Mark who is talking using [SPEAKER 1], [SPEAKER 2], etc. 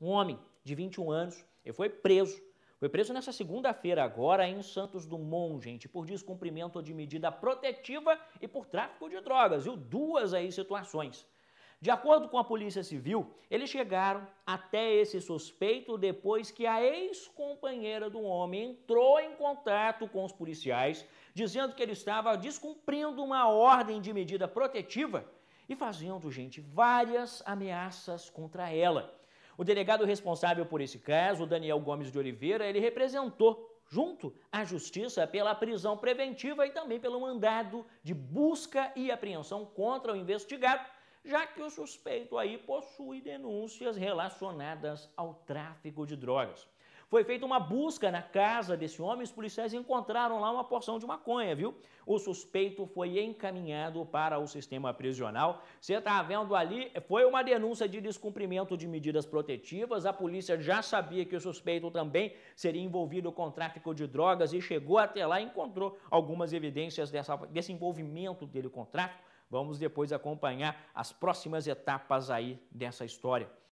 [SPEAKER 1] Um homem de 21 anos, ele foi preso. Foi preso nessa segunda-feira agora em Santos Dumont, gente, por descumprimento de medida protetiva e por tráfico de drogas, viu? Duas aí situações. De acordo com a Polícia Civil, eles chegaram até esse suspeito depois que a ex-companheira do homem entrou em contato com os policiais, dizendo que ele estava descumprindo uma ordem de medida protetiva e fazendo, gente, várias ameaças contra ela. O delegado responsável por esse caso, Daniel Gomes de Oliveira, ele representou junto à justiça pela prisão preventiva e também pelo mandado de busca e apreensão contra o investigado, já que o suspeito aí possui denúncias relacionadas ao tráfico de drogas. Foi feita uma busca na casa desse homem, os policiais encontraram lá uma porção de maconha, viu? O suspeito foi encaminhado para o sistema prisional. Você está vendo ali, foi uma denúncia de descumprimento de medidas protetivas. A polícia já sabia que o suspeito também seria envolvido com tráfico de drogas e chegou até lá e encontrou algumas evidências dessa, desse envolvimento dele com o tráfico. Vamos depois acompanhar as próximas etapas aí dessa história.